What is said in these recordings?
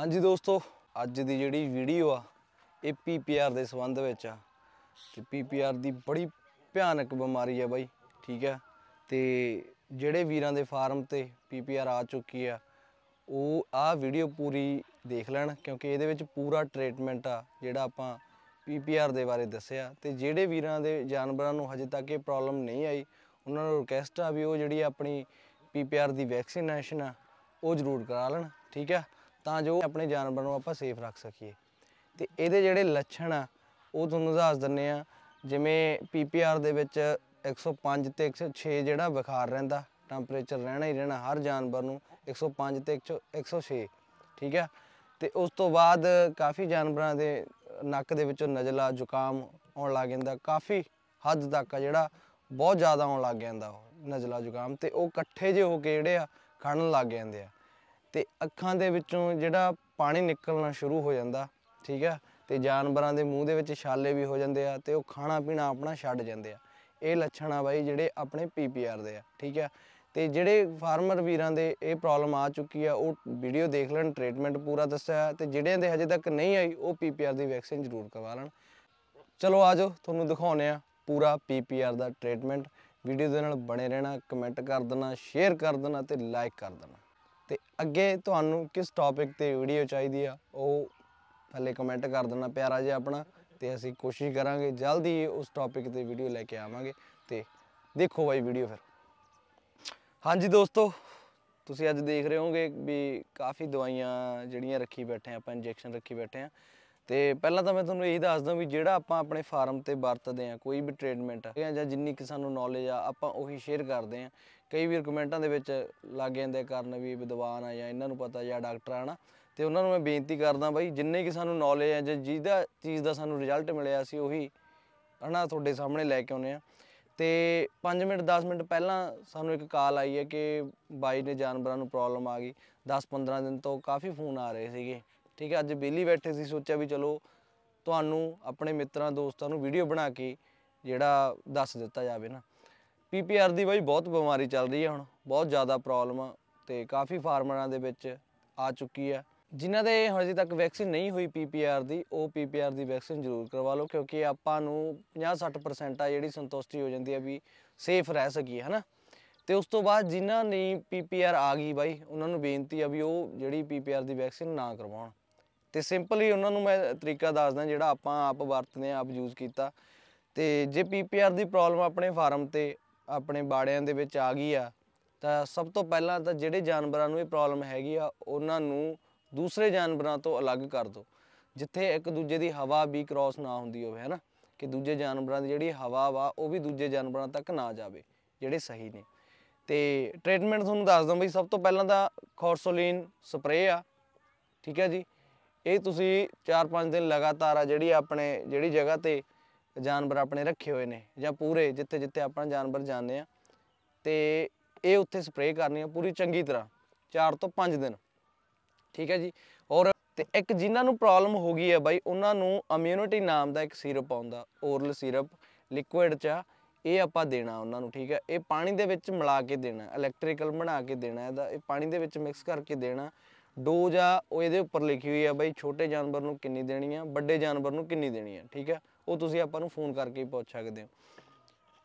ਹਾਂਜੀ ਦੋਸਤੋ ਅੱਜ ਦੀ ਜਿਹੜੀ ਵੀਡੀਓ ਆ ਇਹ ਪੀਪੀਆਰ ਦੇ ਸੰਬੰਧ ਵਿੱਚ ਆ ਤੇ ਪੀਪੀਆਰ ਦੀ ਬੜੀ ਭਿਆਨਕ ਬਿਮਾਰੀ ਆ ਬਾਈ ਠੀਕ ਆ ਤੇ ਜਿਹੜੇ ਵੀਰਾਂ ਦੇ ਫਾਰਮ ਤੇ ਪੀਪੀਆਰ ਆ ਚੁੱਕੀ ਆ ਉਹ ਆ ਵੀਡੀਓ ਪੂਰੀ ਦੇਖ ਲੈਣ ਕਿਉਂਕਿ ਇਹਦੇ ਵਿੱਚ ਪੂਰਾ ਟ੍ਰੀਟਮੈਂਟ ਆ ਜਿਹੜਾ ਆਪਾਂ ਪੀਪੀਆਰ ਦੇ ਬਾਰੇ ਦੱਸਿਆ ਤੇ ਜਿਹੜੇ ਵੀਰਾਂ ਦੇ ਜਾਨਵਰਾਂ ਨੂੰ ਹਜੇ ਤੱਕ ਇਹ ਪ੍ਰੋਬਲਮ ਨਹੀਂ ਆਈ ਉਹਨਾਂ ਨੂੰ ਰਿਕਵੈਸਟ ਆ ਵੀ ਉਹ ਜਿਹੜੀ ਆਪਣੀ ਪੀਪੀਆਰ ਦੀ ਵੈਕਸੀਨੇਸ਼ਨ ਆ ਉਹ ਜ਼ਰੂਰ ਕਰਾ ਲੈਣ ਠੀਕ ਆ ਤਾਂ ਜੋ ਆਪਣੇ ਜਾਨਵਰ ਨੂੰ ਆਪਾਂ ਸੇਫ ਰੱਖ ਸਕੀਏ ਤੇ ਇਹਦੇ ਜਿਹੜੇ ਲੱਛਣ ਆ ਉਹ ਤੁਹਾਨੂੰ ਦੱਸ ਦਿੰਨੇ ਆ ਜਿਵੇਂ ਪੀਪੀਆਰ ਦੇ ਵਿੱਚ 105 ਤੇ 106 ਜਿਹੜਾ ਬੁਖਾਰ ਰਹਿੰਦਾ ਟੈਂਪਰੇਚਰ ਰਹਿਣਾ ਹੀ ਰਹਿਣਾ ਹਰ ਜਾਨਵਰ ਨੂੰ 105 ਤੇ 106 ਠੀਕ ਆ ਤੇ ਉਸ ਤੋਂ ਬਾਅਦ ਕਾਫੀ ਜਾਨਵਰਾਂ ਦੇ ਨੱਕ ਦੇ ਵਿੱਚੋਂ ਨਜ਼ਲਾ ਜ਼ੁਕਾਮ ਆਉਣ ਲੱਗ ਜਾਂਦਾ ਕਾਫੀ ਹੱਦ ਤੱਕ ਆ ਜਿਹੜਾ ਬਹੁਤ ਜ਼ਿਆਦਾ ਆਉਣ ਲੱਗ ਜਾਂਦਾ ਉਹ ਨਜ਼ਲਾ ਜ਼ੁਕਾਮ ਤੇ ਉਹ ਇਕੱਠੇ ਜੇ ਹੋ ਕੇ ਜਿਹੜੇ ਆ ਖੜਨ ਲੱਗ ਜਾਂਦੇ ਆ ਤੇ ਅੱਖਾਂ ਦੇ ਵਿੱਚੋਂ ਜਿਹੜਾ ਪਾਣੀ ਨਿਕਲਣਾ ਸ਼ੁਰੂ ਹੋ ਜਾਂਦਾ ਠੀਕ ਆ ਤੇ ਜਾਨਵਰਾਂ ਦੇ ਮੂੰਹ ਦੇ ਵਿੱਚ ਛਾਲੇ ਵੀ ਹੋ ਜਾਂਦੇ ਆ ਤੇ ਉਹ ਖਾਣਾ ਪੀਣਾ ਆਪਣਾ ਛੱਡ ਜਾਂਦੇ ਆ ਇਹ ਲੱਛਣ ਆ ਬਾਈ ਜਿਹੜੇ ਆਪਣੇ ਪੀਪੀਆਰ ਦੇ ਆ ਠੀਕ ਆ ਤੇ ਜਿਹੜੇ ਫਾਰਮਰ ਵੀਰਾਂ ਦੇ ਇਹ ਪ੍ਰੋਬਲਮ ਆ ਚੁੱਕੀ ਆ ਉਹ ਵੀਡੀਓ ਦੇਖ ਲੈਣ ਟ੍ਰੀਟਮੈਂਟ ਪੂਰਾ ਦੱਸਿਆ ਤੇ ਜਿਹੜਿਆਂ ਦੇ ਹਜੇ ਤੱਕ ਨਹੀਂ ਆਈ ਉਹ ਪੀਪੀਆਰ ਦੀ ਵੈਕਸੀਨ ਜ਼ਰੂਰ ਕਰਵਾ ਲੈਣ ਚਲੋ ਆਜੋ ਤੁਹਾਨੂੰ ਦਿਖਾਉਨੇ ਆ ਪੂਰਾ ਪੀਪੀਆਰ ਦਾ ਟ੍ਰੀਟਮੈਂਟ ਵੀਡੀਓ ਦੇ ਨਾਲ ਬਣੇ ਰਹਿਣਾ ਕਮੈਂਟ ਕਰ ਦੇਣਾ ਸ਼ੇਅਰ ਕਰ ਦੇਣਾ ਤੇ ਲਾਈਕ ਕਰ ਦੇਣਾ ਅੱਗੇ ਤੁਹਾਨੂੰ ਕਿਸ ਟੌਪਿਕ ਤੇ ਵੀਡੀਓ ਚਾਹੀਦੀ ਆ ਉਹ ਥੱਲੇ ਕਮੈਂਟ ਕਰ ਦੇਣਾ ਪਿਆਰਾ ਜਿਹਾ ਆਪਣਾ ਤੇ ਅਸੀਂ ਕੋਸ਼ਿਸ਼ ਕਰਾਂਗੇ ਜਲਦੀ ਉਸ ਟੌਪਿਕ ਤੇ ਵੀਡੀਓ ਲੈ ਕੇ ਆਵਾਂਗੇ ਤੇ ਦੇਖੋ ਬਾਈ ਵੀਡੀਓ ਫਿਰ ਹਾਂਜੀ ਦੋਸਤੋ ਤੁਸੀਂ ਅੱਜ ਦੇਖ ਰਹੇ ਹੋਗੇ ਵੀ ਕਾਫੀ ਦਵਾਈਆਂ ਜਿਹੜੀਆਂ ਰੱਖੀ ਬੈਠੇ ਆਪਾਂ ਇੰਜੈਕਸ਼ਨ ਰੱਖੀ ਬੈਠੇ ਆ ਤੇ ਪਹਿਲਾਂ ਤਾਂ ਮੈਂ ਤੁਹਾਨੂੰ ਇਹੀ ਦੱਸਦਾ ਵੀ ਜਿਹੜਾ ਆਪਾਂ ਆਪਣੇ ਫਾਰਮ ਤੇ ਵਰਤਦੇ ਆ ਕੋਈ ਵੀ ਟ੍ਰੀਟਮੈਂਟ ਜਾਂ ਜਿੰਨੀ ਕਿ ਸਾਨੂੰ ਨੌਲੇਜ ਆ ਆਪਾਂ ਉਹੀ ਸ਼ੇਅਰ ਕਰਦੇ ਆ ਕਈ ਵੀ ਕਮੈਂਟਾਂ ਦੇ ਵਿੱਚ ਲੱਗ ਜਾਂਦੇ ਕਰਨ ਵੀ ਵਿਦਵਾਨ ਆ ਜਾਂ ਇਹਨਾਂ ਨੂੰ ਪਤਾ ਜਾਂ ਡਾਕਟਰ ਆ ਨਾ ਤੇ ਉਹਨਾਂ ਨੂੰ ਮੈਂ ਬੇਨਤੀ ਕਰਦਾ ਬਾਈ ਜਿੰਨੇ ਕਿ ਸਾਨੂੰ ਨੌਲੇਜ ਆ ਜਾਂ ਜਿਹਦਾ ਚੀਜ਼ ਦਾ ਸਾਨੂੰ ਰਿਜ਼ਲਟ ਮਿਲਿਆ ਸੀ ਉਹੀ ਹਨਾ ਤੁਹਾਡੇ ਸਾਹਮਣੇ ਲੈ ਕੇ ਆਉਨੇ ਆ ਤੇ 5 ਮਿੰਟ 10 ਮਿੰਟ ਪਹਿਲਾਂ ਸਾਨੂੰ ਇੱਕ ਕਾਲ ਆਈ ਹੈ ਕਿ ਬਾਈ ਨੇ ਜਾਨਵਰਾਂ ਨੂੰ ਪ੍ਰੋਬਲਮ ਆ ਗਈ 10 15 ਦਿਨ ਤੋਂ ਕਾਫੀ ਫੋਨ ਆ ਰਹੇ ਸੀਗੇ ਠੀਕ ਹੈ ਅੱਜ ਬੇਲੀ ਬੈਠੇ ਸੀ ਸੋਚਿਆ ਵੀ ਚਲੋ ਤੁਹਾਨੂੰ ਆਪਣੇ ਮਿੱਤਰਾਂ ਦੋਸਤਾਂ ਨੂੰ ਵੀਡੀਓ ਬਣਾ ਕੇ ਜਿਹੜਾ ਦੱਸ ਦਿੱਤਾ ਜਾਵੇ ਨਾ ਪੀਪੀਆਰ ਦੀ ਬਾਈ ਬਹੁਤ ਬਿਮਾਰੀ ਚੱਲ ਰਹੀ ਹੈ ਹੁਣ ਬਹੁਤ ਜ਼ਿਆਦਾ ਪ੍ਰੋਬਲਮ ਤੇ ਕਾਫੀ ਫਾਰਮਰਾਂ ਦੇ ਵਿੱਚ ਆ ਚੁੱਕੀ ਹੈ ਜਿਨ੍ਹਾਂ ਦੇ ਹਜੇ ਤੱਕ ਵੈਕਸੀਨ ਨਹੀਂ ਹੋਈ ਪੀਪੀਆਰ ਦੀ ਉਹ ਪੀਪੀਆਰ ਦੀ ਵੈਕਸੀਨ ਜ਼ਰੂਰ ਕਰਵਾ ਲਓ ਕਿਉਂਕਿ ਆਪਾਂ ਨੂੰ 50-60% ਆ ਜਿਹੜੀ ਸੰਤੁਸ਼ਟੀ ਹੋ ਜਾਂਦੀ ਹੈ ਵੀ ਸੇਫ ਰਹਿ ਸਕੀਏ ਹਨਾ ਤੇ ਉਸ ਤੋਂ ਬਾਅਦ ਜਿਨ੍ਹਾਂ ਨੇ ਪੀਪੀਆਰ ਆ ਗਈ ਬਾਈ ਉਹਨਾਂ ਨੂੰ ਬੇਨਤੀ ਆ ਵੀ ਉਹ ਜਿਹੜੀ ਪੀਪੀਆਰ ਦੀ ਵੈਕਸੀਨ ਨਾ ਕਰਵਾਉਣ ਤੇ ਸਿੰਪਲੀ ਉਹਨਾਂ ਨੂੰ ਮੈਂ ਤਰੀਕਾ ਦੱਸਦਾ ਜਿਹੜਾ ਆਪਾਂ ਆਪ ਵਰਤਦੇ ਆਪ ਯੂਜ਼ ਕੀਤਾ ਤੇ ਜੇ ਪੀਪੀਆਰ ਦੀ ਪ੍ਰੋਬਲਮ ਆਪਣੇ ਫਾਰਮ ਤੇ ਆਪਣੇ ਬਾੜਿਆਂ ਦੇ ਵਿੱਚ ਆ ਗਈ ਆ ਤਾਂ ਸਭ ਤੋਂ ਪਹਿਲਾਂ ਤਾਂ ਜਿਹੜੇ ਜਾਨਵਰਾਂ ਨੂੰ ਇਹ ਪ੍ਰੋਬਲਮ ਹੈਗੀ ਆ ਉਹਨਾਂ ਨੂੰ ਦੂਸਰੇ ਜਾਨਵਰਾਂ ਤੋਂ ਅਲੱਗ ਕਰ ਦਿਓ ਜਿੱਥੇ ਇੱਕ ਦੂਜੇ ਦੀ ਹਵਾ ਵੀ ਕ੍ਰੋਸ ਨਾ ਹੁੰਦੀ ਹੋਵੇ ਹੈਨਾ ਕਿ ਦੂਜੇ ਜਾਨਵਰਾਂ ਦੀ ਜਿਹੜੀ ਹਵਾ ਵਾ ਉਹ ਵੀ ਦੂਜੇ ਜਾਨਵਰਾਂ ਤੱਕ ਨਾ ਜਾਵੇ ਜਿਹੜੇ ਸਹੀ ਨੇ ਤੇ ਟ੍ਰੀਟਮੈਂਟ ਤੁਹਾਨੂੰ ਦੱਸ ਦਵਾਂ ਬਈ ਸਭ ਤੋਂ ਪਹਿਲਾਂ ਤਾਂ ਖੋਰਸੋਲੀਨ ਸਪਰੇਅ ਆ ਠੀਕ ਹੈ ਜੀ ਇਹ ਤੁਸੀਂ 4-5 ਦਿਨ ਲਗਾਤਾਰ ਆ ਜਿਹੜੀ ਆਪਣੇ ਜਿਹੜੀ ਜਗ੍ਹਾ ਤੇ ਜਾਨਵਰ ਆਪਣੇ ਰੱਖੇ ਹੋਏ ਨੇ ਜਾਂ ਪੂਰੇ ਜਿੱਥੇ ਜਿੱਥੇ ਆਪਾਂ ਜਾਨਵਰ ਜਾਂਦੇ ਆ ਤੇ ਇਹ ਉੱਥੇ ਸਪਰੇਅ ਕਰਨੀ ਆ ਪੂਰੀ ਚੰਗੀ ਤਰ੍ਹਾਂ 4 ਤੋਂ 5 ਦਿਨ ਠੀਕ ਹੈ ਜੀ ਔਰ ਤੇ ਇੱਕ ਜਿਨ੍ਹਾਂ ਨੂੰ ਪ੍ਰੋਬਲਮ ਹੋ ਗਈ ਹੈ ਬਾਈ ਉਹਨਾਂ ਨੂੰ ਇਮਿਊਨਿਟੀ ਨਾਮ ਦਾ ਇੱਕ ਸਿਰਪ ਆਉਂਦਾ ਓਰਲ ਸਿਰਪ ਲਿਕੁਇਡ ਚ ਇਹ ਆਪਾਂ ਦੇਣਾ ਉਹਨਾਂ ਨੂੰ ਠੀਕ ਹੈ ਇਹ ਪਾਣੀ ਦੇ ਵਿੱਚ ਮਿਲਾ ਕੇ ਦੇਣਾ ਇਲੈਕਟ੍ਰੀਕਲ ਬਣਾ ਕੇ ਦੇਣਾ ਇਹਦਾ ਇਹ ਪਾਣੀ ਦੇ ਵਿੱਚ ਮਿਕਸ ਕਰਕੇ ਦੇਣਾ ਡੋਜ਼ ਆ ਉਹ ਇਹਦੇ ਉੱਪਰ ਲਿਖੀ ਹੋਈ ਆ ਬਾਈ ਛੋਟੇ ਜਾਨਵਰ ਨੂੰ ਕਿੰਨੀ ਦੇਣੀ ਆ ਵੱਡੇ ਜਾਨਵਰ ਨੂੰ ਕਿੰਨੀ ਦੇਣੀ ਆ ਠੀਕ ਆ ਉਹ ਤੁਸੀਂ ਆਪਾਂ ਨੂੰ ਫੋਨ ਕਰਕੇ ਪੁੱਛ ਸਕਦੇ ਹੋ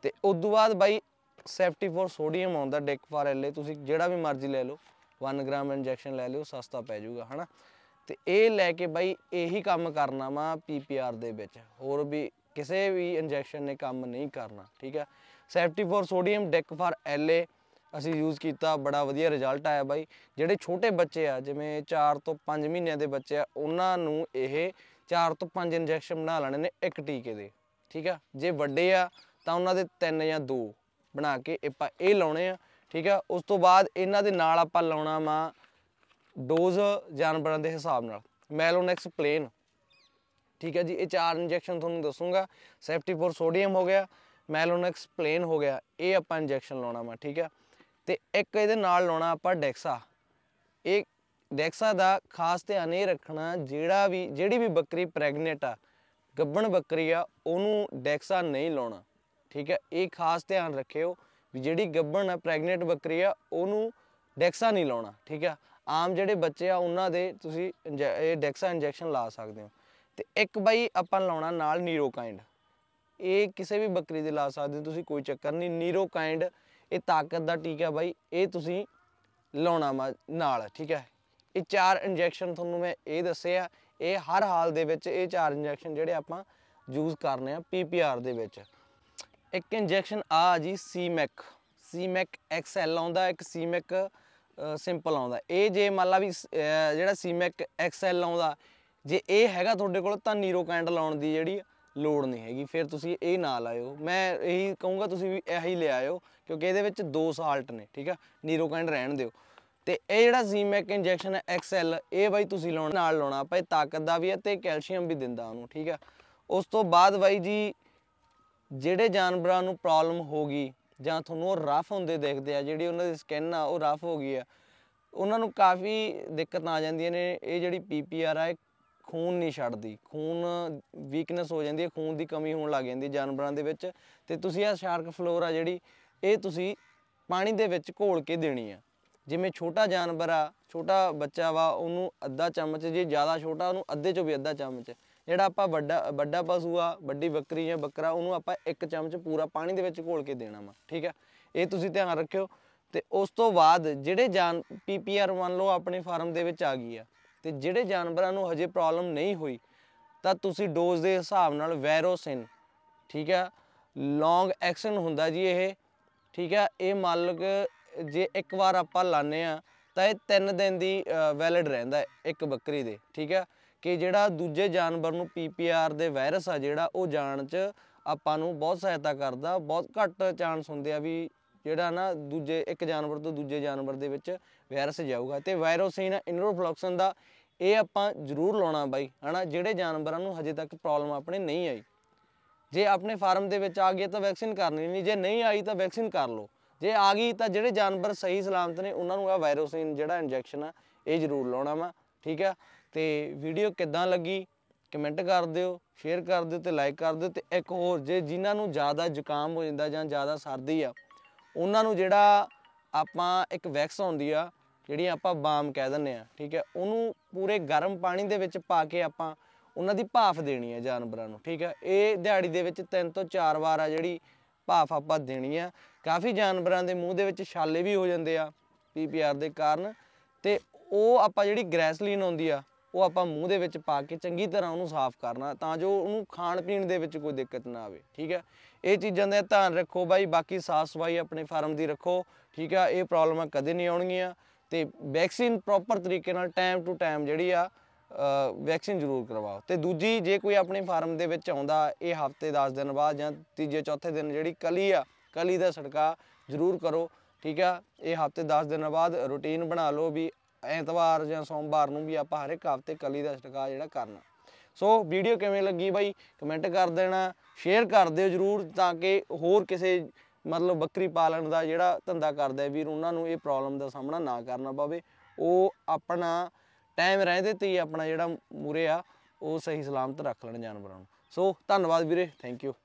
ਤੇ ਉਸ ਤੋਂ ਬਾਅਦ ਬਾਈ ਸੇਫਟੀ ਫੋਰ ਸੋਡੀਅਮ ਆਉਂਦਾ ਡੈਕ ਫਾਰ ਐਲੇ ਤੁਸੀਂ ਜਿਹੜਾ ਵੀ ਮਰਜ਼ੀ ਲੈ ਲਓ 1 ਗ੍ਰਾਮ ਇੰਜੈਕਸ਼ਨ ਲੈ ਲਿਓ ਸਸਤਾ ਪੈ ਜਾਊਗਾ ਹਨਾ ਤੇ ਇਹ ਲੈ ਕੇ ਬਾਈ ਇਹੀ ਕੰਮ ਕਰਨਾ ਵਾ ਪੀਪੀਆਰ ਦੇ ਵਿੱਚ ਹੋਰ ਵੀ ਕਿਸੇ ਵੀ ਇੰਜੈਕਸ਼ਨ ਨੇ ਕੰਮ ਨਹੀਂ ਕਰਨਾ ਠੀਕ ਆ ਸੇਫਟੀ ਫੋਰ ਸੋਡੀਅਮ ਡੈਕ ਫਾਰ ਐਲਏ ਅਸੀਂ ਯੂਜ਼ ਕੀਤਾ ਬੜਾ ਵਧੀਆ ਰਿਜ਼ਲਟ ਆਇਆ ਬਾਈ ਜਿਹੜੇ ਛੋਟੇ ਬੱਚੇ ਆ ਜਿਵੇਂ 4 ਤੋਂ 5 ਮਹੀਨਿਆਂ ਦੇ ਬੱਚੇ ਆ ਉਹਨਾਂ ਨੂੰ ਇਹ 4 ਤੋਂ 5 ਇੰਜੈਕਸ਼ਨ ਬਣਾ ਲੈਣੇ ਨੇ ਇੱਕ ਟੀਕੇ ਦੇ ਠੀਕ ਆ ਜੇ ਵੱਡੇ ਆ ਤਾਂ ਉਹਨਾਂ ਦੇ 3 ਜਾਂ 2 ਬਣਾ ਕੇ ਆਪਾਂ ਇਹ ਲਾਉਣੇ ਆ ਠੀਕ ਆ ਉਸ ਤੋਂ ਬਾਅਦ ਇਹਨਾਂ ਦੇ ਨਾਲ ਆਪਾਂ ਲਾਉਣਾ ਮਾ ਡੋਜ਼ ਜਾਨਵਰਾਂ ਦੇ ਹਿਸਾਬ ਨਾਲ ਮੈਲੋਨੈਕਸ ਪਲੇਨ ਠੀਕ ਹੈ ਜੀ ਇਹ ਚਾਰ ਇੰਜੈਕਸ਼ਨ ਤੁਹਾਨੂੰ ਦੱਸੂਗਾ ਸੈਫਟੀ ਫੋਰ ਸੋਡੀਅਮ ਹੋ ਗਿਆ ਮੈਲੋਨੈਕਸ ਪਲੇਨ ਹੋ ਗਿਆ ਇਹ ਆਪਾਂ ਇੰਜੈਕਸ਼ਨ ਲਾਉਣਾ ਵਾ ਠੀਕ ਹੈ ਤੇ ਇੱਕ ਇਹਦੇ ਨਾਲ ਲਾਉਣਾ ਆਪਾਂ ਡੈਕਸਾ ਇਹ ਡੈਕਸਾ ਦਾ ਖਾਸ ਧਿਆਨ ਇਹ ਰੱਖਣਾ ਜਿਹੜਾ ਵੀ ਜਿਹੜੀ ਵੀ ਬੱਕਰੀ ਪ੍ਰੈਗਨੈਂਟ ਆ ਗੱਬਣ ਬੱਕਰੀ ਆ ਉਹਨੂੰ ਡੈਕਸਾ ਨਹੀਂ ਲਾਉਣਾ ਠੀਕ ਹੈ ਇਹ ਖਾਸ ਧਿਆਨ ਰੱਖਿਓ ਵੀ ਜਿਹੜੀ ਗੱਬਣ ਆ ਪ੍ਰੈਗਨੈਂਟ ਬੱਕਰੀ ਆ ਉਹਨੂੰ ਡੈਕਸਾ ਨਹੀਂ ਲਾਉਣਾ ਠੀਕ ਹੈ ਆਮ ਜਿਹੜੇ ਬੱਚੇ ਆ ਉਹਨਾਂ ਦੇ ਤੁਸੀਂ ਇਹ ਡੈਕਸਾ ਇੰਜੈਕਸ਼ਨ ਲਾ ਸਕਦੇ ਹੋ ਤੇ ਇੱਕ ਬਾਈ ਆਪਾਂ ਲਾਉਣਾ ਨਾਲ ਨੀਰੋਕਾਈਂਡ ਇਹ ਕਿਸੇ ਵੀ ਬੱਕਰੀ ਦੇ ਲਾ ਸਕਦੇ ਹੋ ਤੁਸੀਂ ਕੋਈ ਚੱਕਰ ਨਹੀਂ ਨੀਰੋਕਾਈਂਡ ਇਹ ਤਾਕਤ ਦਾ ਟੀਕਾ ਬਾਈ ਇਹ ਤੁਸੀਂ ਲਾਉਣਾ ਨਾਲ ਠੀਕ ਹੈ ਇਹ ਚਾਰ ਇੰਜੈਕਸ਼ਨ ਤੁਹਾਨੂੰ ਮੈਂ ਇਹ ਦੱਸਿਆ ਇਹ ਹਰ ਹਾਲ ਦੇ ਵਿੱਚ ਇਹ ਚਾਰ ਇੰਜੈਕਸ਼ਨ ਜਿਹੜੇ ਆਪਾਂ ਯੂਜ਼ ਕਰਨੇ ਆ ਪੀਪੀਆਰ ਦੇ ਵਿੱਚ ਇੱਕ ਇੰਜੈਕਸ਼ਨ ਆ ਜੀ ਸੀਮੈਕ ਸੀਮੈਕ ਐਕਸਐਲ ਆਉਂਦਾ ਇੱਕ ਸੀਮੈਕ ਸਿੰਪਲ e ਆਉਂਦਾ ਇਹ ਜੇ ਮੰਨ ਲਾ ਵੀ ਜਿਹੜਾ ਸੀਮੈਕ ਐਕਸਐਲ e ਆਉਂਦਾ ਜੇ ਇਹ ਹੈਗਾ ਤੁਹਾਡੇ ਕੋਲ ਤਾਂ ਨੀਰੋ ਕੈਂਡ ਲਾਉਣ ਦੀ ਜਿਹੜੀ ਲੋੜ ਨਹੀਂ ਹੈਗੀ ਫਿਰ ਤੁਸੀਂ ਇਹ ਨਾ ਲਾਇਓ ਮੈਂ ਇਹੀ ਕਹੂੰਗਾ ਤੁਸੀਂ ਵੀ ਇਹੀ ਲੈ ਆਇਓ ਕਿਉਂਕਿ ਇਹਦੇ ਵਿੱਚ ਦੋ ਸਾਲਟ ਨੇ ਠੀਕ ਆ ਨੀਰੋਕੈਂਡ ਰਹਿਣ ਦਿਓ ਤੇ ਇਹ ਜਿਹੜਾ ਜ਼ੀਮੈਕ ਇੰਜੈਕਸ਼ਨ ਹੈ ਐਕਸਐਲ ਇਹ ਬਾਈ ਤੁਸੀਂ ਲਾਉਣ ਨਾਲ ਲਾਉਣਾ ਭਾਈ ਤਾਕਤ ਦਾ ਵੀ ਹੈ ਤੇ ਕੈਲਸ਼ੀਅਮ ਵੀ ਦਿੰਦਾ ਉਹਨੂੰ ਠੀਕ ਆ ਉਸ ਤੋਂ ਬਾਅਦ ਬਾਈ ਜੀ ਜਿਹੜੇ ਜਾਨਵਰਾਂ ਨੂੰ ਪ੍ਰੋਬਲਮ ਹੋ ਗਈ ਜਾਂ ਤੁਹਾਨੂੰ ਉਹ ਰਫ ਹੁੰਦੇ ਦੇਖਦੇ ਆ ਜਿਹੜੀ ਉਹਨਾਂ ਦੀ ਸਕਿਨ ਆ ਉਹ ਰਫ ਹੋ ਗਈ ਆ ਉਹਨਾਂ ਨੂੰ ਕਾਫੀ ਦਿੱਕਤਾਂ ਆ ਜਾਂਦੀਆਂ ਨੇ ਇਹ ਜਿਹੜੀ ਪੀਪੀਆਰ ਆ ਖੂਨ ਨਹੀਂ ਛੱਡਦੀ ਖੂਨ ਵੀਕਨੈਸ ਹੋ ਜਾਂਦੀ ਹੈ ਖੂਨ ਦੀ ਕਮੀ ਹੋਣ ਲੱਗ ਜਾਂਦੀ ਜਾਨਵਰਾਂ ਦੇ ਵਿੱਚ ਤੇ ਤੁਸੀਂ ਇਹ ਸ਼ਾਰਕ ਫਲੋਰ ਆ ਜਿਹੜੀ ਇਹ ਤੁਸੀਂ ਪਾਣੀ ਦੇ ਵਿੱਚ ਘੋਲ ਕੇ ਦੇਣੀ ਆ ਜਿਵੇਂ ਛੋਟਾ ਜਾਨਵਰ ਆ ਛੋਟਾ ਬੱਚਾ ਵਾ ਉਹਨੂੰ ਅੱਧਾ ਚਮਚ ਜੇ ਜ਼ਿਆਦਾ ਛੋਟਾ ਉਹਨੂੰ ਅੱਧੇ ਚੋਂ ਵੀ ਅੱਧਾ ਚਮਚ ਜਿਹੜਾ ਆਪਾਂ ਵੱਡਾ ਵੱਡਾ ਪਸ਼ੂ ਆ ਵੱਡੀ ਬੱਕਰੀ ਜਾਂ ਬੱਕਰਾ ਉਹਨੂੰ ਆਪਾਂ ਇੱਕ ਚਮਚ ਪੂਰਾ ਪਾਣੀ ਦੇ ਵਿੱਚ ਘੋਲ ਕੇ ਦੇਣਾ ਵਾ ਠੀਕ ਆ ਇਹ ਤੁਸੀਂ ਧਿਆਨ ਰੱਖਿਓ ਤੇ ਉਸ ਤੋਂ ਬਾਅਦ ਜਿਹੜੇ ਜਾਨ ਪੀਪੀਆਰ ਮੰਨ ਲਓ ਆਪਣੇ ਫਾਰਮ ਦੇ ਵਿੱਚ ਆ ਗਈ ਆ ਤੇ ਜਿਹੜੇ ਜਾਨਵਰਾਂ ਨੂੰ ਹਜੇ ਪ੍ਰੋਬਲਮ ਨਹੀਂ ਹੋਈ ਤਾਂ ਤੁਸੀਂ ਡੋਜ਼ ਦੇ ਹਿਸਾਬ ਨਾਲ ਵੈਰੋਸਿਨ ਠੀਕ ਆ ਲੌਂਗ ਐਕਸ਼ਨ ਹੁੰਦਾ ਜੀ ਇਹ ਠੀਕ ਹੈ ਇਹ ਮੰਨ ਲਓ ਜੇ ਇੱਕ ਵਾਰ ਆਪਾਂ ਲਾਣੇ ਆ ਤਾਂ ਇਹ 3 ਦਿਨ ਦੀ ਵੈਲਿਡ ਰਹਿੰਦਾ ਹੈ ਇੱਕ ਬੱਕਰੀ ਦੇ ਠੀਕ ਹੈ ਕਿ ਜਿਹੜਾ ਦੂਜੇ ਜਾਨਵਰ ਨੂੰ ਪੀਪੀਆਰ ਦੇ ਵਾਇਰਸ ਆ ਜਿਹੜਾ ਉਹ ਜਾਣ 'ਚ ਆਪਾਂ ਨੂੰ ਬਹੁਤ ਸਹਾਇਤਾ ਕਰਦਾ ਬਹੁਤ ਘੱਟ ਚਾਂਸ ਹੁੰਦੇ ਆ ਵੀ ਜਿਹੜਾ ਨਾ ਦੂਜੇ ਇੱਕ ਜਾਨਵਰ ਤੋਂ ਦੂਜੇ ਜਾਨਵਰ ਦੇ ਵਿੱਚ ਵਾਇਰਸ ਜਾਊਗਾ ਤੇ ਵਾਇਰੋਸਿਨ ਇਨਰੋਫਲੋਕਸਨ ਦਾ ਇਹ ਆਪਾਂ ਜ਼ਰੂਰ ਲਾਉਣਾ ਬਾਈ ਹਨਾ ਜਿਹੜੇ ਜਾਨਵਰਾਂ ਨੂੰ ਹਜੇ ਤੱਕ ਪ੍ਰੋਬਲਮ ਆਪਣੇ ਨਹੀਂ ਆਈ ਜੇ ਆਪਣੇ ਫਾਰਮ ਦੇ ਵਿੱਚ ਆ ਗਈ ਤਾਂ ਵੈਕਸੀਨ ਕਰਨੀ ਨਹੀਂ ਜੇ ਨਹੀਂ ਆਈ ਤਾਂ ਵੈਕਸੀਨ ਕਰ ਲਓ ਜੇ ਆ ਗਈ ਤਾਂ ਜਿਹੜੇ ਜਾਨਵਰ ਸਹੀ ਸਲਾਮਤ ਨੇ ਉਹਨਾਂ ਨੂੰ ਆ ਵਾਇਰੋਸਿਨ ਜਿਹੜਾ ਇੰਜੈਕਸ਼ਨ ਆ ਇਹ ਜ਼ਰੂਰ ਲਾਉਣਾ ਵਾ ਠੀਕ ਆ ਤੇ ਵੀਡੀਓ ਕਿੱਦਾਂ ਲੱਗੀ ਕਮੈਂਟ ਕਰ ਦਿਓ ਸ਼ੇਅਰ ਕਰ ਦਿਓ ਤੇ ਲਾਈਕ ਕਰ ਦਿਓ ਤੇ ਇੱਕ ਹੋਰ ਜੇ ਜਿਨ੍ਹਾਂ ਨੂੰ ਜ਼ਿਆਦਾ ਜ਼ੁਕਾਮ ਹੋ ਜਾਂਦਾ ਜਾਂ ਜ਼ਿਆਦਾ ਸਰਦੀ ਆ ਉਹਨਾਂ ਨੂੰ ਜਿਹੜਾ ਆਪਾਂ ਇੱਕ ਵੈਕਸ ਆਉਂਦੀ ਆ ਜਿਹੜੀ ਆਪਾਂ ਬਾਮ ਕਹਿ ਦਿੰਨੇ ਆ ਠੀਕ ਹੈ ਉਹਨੂੰ ਪੂਰੇ ਗਰਮ ਪਾਣੀ ਦੇ ਵਿੱਚ ਪਾ ਕੇ ਆਪਾਂ ਉਹਨਾਂ ਦੀ ਭਾਫ ਦੇਣੀ ਹੈ ਜਾਨਵਰਾਂ ਨੂੰ ਠੀਕ ਹੈ ਇਹ ਦਿਹਾੜੀ ਦੇ ਵਿੱਚ ਤਿੰਨ ਤੋਂ ਚਾਰ ਵਾਰ ਆ ਜਿਹੜੀ ਭਾਫ ਆਪਾਂ ਦੇਣੀ ਆ ਕਾਫੀ ਜਾਨਵਰਾਂ ਦੇ ਮੂੰਹ ਦੇ ਵਿੱਚ ਛਾਲੇ ਵੀ ਹੋ ਜਾਂਦੇ ਆ ਪੀਪੀਆਰ ਦੇ ਕਾਰਨ ਤੇ ਉਹ ਆਪਾਂ ਜਿਹੜੀ ਗ੍ਰੈਸਲੀਨ ਆਉਂਦੀ ਆ ਉਹ ਆਪਾਂ ਮੂੰਹ ਦੇ ਵਿੱਚ ਪਾ ਕੇ ਚੰਗੀ ਤਰ੍ਹਾਂ ਉਹਨੂੰ ਸਾਫ਼ ਕਰਨਾ ਤਾਂ ਜੋ ਉਹਨੂੰ ਖਾਣ ਪੀਣ ਦੇ ਵਿੱਚ ਕੋਈ ਦਿੱਕਤ ਨਾ ਆਵੇ ਠੀਕ ਹੈ ਇਹ ਚੀਜ਼ਾਂ ਦਾ ਧਿਆਨ ਰੱਖੋ ਬਾਈ ਬਾਕੀ ਸਾਫ਼ ਸਫਾਈ ਆਪਣੇ ਫਾਰਮ ਦੀ ਰੱਖੋ ਠੀਕ ਹੈ ਇਹ ਪ੍ਰੋਬਲਮਾਂ ਕਦੇ ਨਹੀਂ ਆਉਣਗੀਆਂ ਤੇ ਵੈਕਸੀਨ ਪ੍ਰੋਪਰ ਤਰੀਕੇ ਨਾਲ ਟਾਈਮ ਟੂ ਟਾਈਮ ਜਿਹੜੀ ਆ ਵੈਕਸੀਨ ਜ਼ਰੂਰ ਕਰਵਾਓ ਤੇ ਦੂਜੀ ਜੇ ਕੋਈ ਆਪਣੇ ਫਾਰਮ ਦੇ ਵਿੱਚ ਆਉਂਦਾ ਇਹ ਹਫਤੇ 10 ਦਿਨ ਬਾਅਦ ਜਾਂ ਤੀਜੇ ਚੌਥੇ ਦਿਨ ਜਿਹੜੀ ਕਲੀ ਆ ਕਲੀ ਦਾ ਛੜਕਾ ਜ਼ਰੂਰ ਕਰੋ ਠੀਕ ਆ ਇਹ ਹਫਤੇ 10 ਦਿਨ ਬਾਅਦ ਰੁਟੀਨ ਬਣਾ ਲਓ ਵੀ ਐਤਵਾਰ ਜਾਂ ਸੋਮਵਾਰ ਨੂੰ ਵੀ ਆਪਾਂ ਹਰ ਇੱਕ ਹਫਤੇ ਕਲੀ ਦਾ ਛੜਕਾ ਜਿਹੜਾ ਕਰਨਾ ਸੋ ਵੀਡੀਓ ਕਿਵੇਂ ਲੱਗੀ ਬਾਈ ਕਮੈਂਟ ਕਰ ਦੇਣਾ ਸ਼ੇਅਰ ਕਰ ਦਿਓ ਜਰੂਰ ਤਾਂ ਕਿ ਹੋਰ ਕਿਸੇ ਮਤਲਬ ਬੱਕਰੀ ਪਾਲਣ ਦਾ ਜਿਹੜਾ ਧੰਦਾ ਕਰਦਾ ਵੀਰ ਉਹਨਾਂ ਨੂੰ ਇਹ ਪ੍ਰੋਬਲਮ ਦਾ ਸਾਹਮਣਾ ਨਾ ਕਰਨਾ ਪਵੇ ਉਹ ਆਪਣਾ ਟਾਈਮ ਰਹਿੰਦੇ ਤੇ ਆਪਣਾ ਜਿਹੜਾ ਮੂਰੇ ਆ ਉਹ ਸਹੀ ਸਲਾਮਤ ਰੱਖ ਲੈਣ ਜਾਨਵਰਾਂ ਨੂੰ ਸੋ ਧੰਨਵਾਦ ਵੀਰੇ ਥੈਂਕ ਯੂ